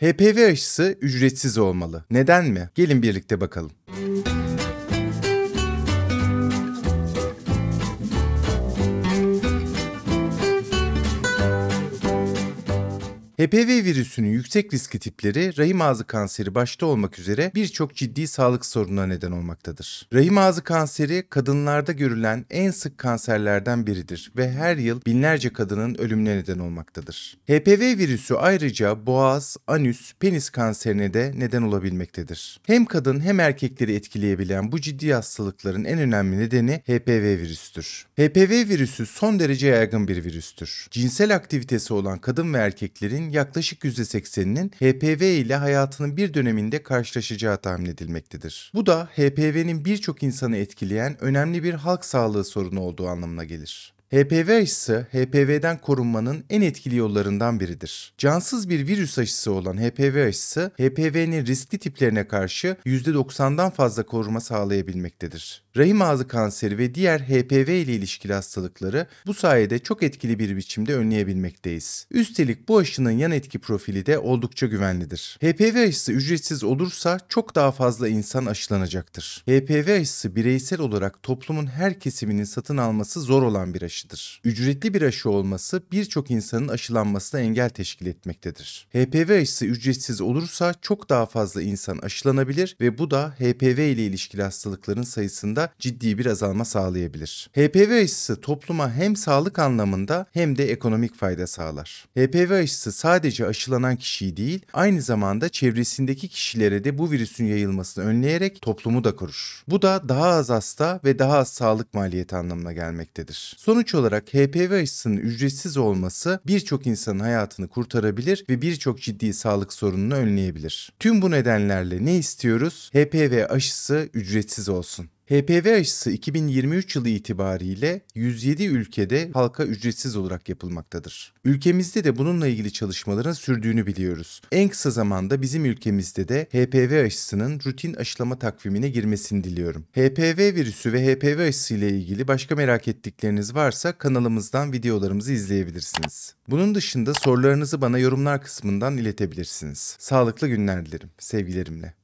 HPV aşısı ücretsiz olmalı. Neden mi? Gelin birlikte bakalım. HPV virüsünün yüksek riski tipleri rahim ağzı kanseri başta olmak üzere birçok ciddi sağlık sorununa neden olmaktadır. Rahim ağzı kanseri kadınlarda görülen en sık kanserlerden biridir ve her yıl binlerce kadının ölümüne neden olmaktadır. HPV virüsü ayrıca boğaz, anüs, penis kanserine de neden olabilmektedir. Hem kadın hem erkekleri etkileyebilen bu ciddi hastalıkların en önemli nedeni HPV virüsüdür. HPV virüsü son derece yaygın bir virüstür. Cinsel aktivitesi olan kadın ve erkeklerin kişinin yaklaşık %80'inin HPV ile hayatının bir döneminde karşılaşacağı tahmin edilmektedir. Bu da HPV'nin birçok insanı etkileyen önemli bir halk sağlığı sorunu olduğu anlamına gelir. HPV aşısı, HPV'den korunmanın en etkili yollarından biridir. Cansız bir virüs aşısı olan HPV aşısı, HPV'nin riskli tiplerine karşı %90'dan fazla koruma sağlayabilmektedir. Rahim ağzı kanseri ve diğer HPV ile ilişkili hastalıkları bu sayede çok etkili bir biçimde önleyebilmekteyiz. Üstelik bu aşının yan etki profili de oldukça güvenlidir. HPV aşısı ücretsiz olursa çok daha fazla insan aşılanacaktır. HPV aşısı bireysel olarak toplumun her kesiminin satın alması zor olan bir aşı aşıdır. Ücretli bir aşı olması birçok insanın aşılanmasına engel teşkil etmektedir. HPV aşısı ücretsiz olursa çok daha fazla insan aşılanabilir ve bu da HPV ile ilişkili hastalıkların sayısında ciddi bir azalma sağlayabilir. HPV aşısı topluma hem sağlık anlamında hem de ekonomik fayda sağlar. HPV aşısı sadece aşılanan kişiyi değil, aynı zamanda çevresindeki kişilere de bu virüsün yayılmasını önleyerek toplumu da korur. Bu da daha az hasta ve daha az sağlık maliyeti anlamına gelmektedir. Sonuç Sonuç olarak HPV aşısının ücretsiz olması birçok insanın hayatını kurtarabilir ve birçok ciddi sağlık sorununu önleyebilir. Tüm bu nedenlerle ne istiyoruz? HPV aşısı ücretsiz olsun. HPV aşısı 2023 yılı itibariyle 107 ülkede halka ücretsiz olarak yapılmaktadır. Ülkemizde de bununla ilgili çalışmaların sürdüğünü biliyoruz. En kısa zamanda bizim ülkemizde de HPV aşısının rutin aşılama takvimine girmesini diliyorum. HPV virüsü ve HPV aşısı ile ilgili başka merak ettikleriniz varsa kanalımızdan videolarımızı izleyebilirsiniz. Bunun dışında sorularınızı bana yorumlar kısmından iletebilirsiniz. Sağlıklı günler dilerim. Sevgilerimle.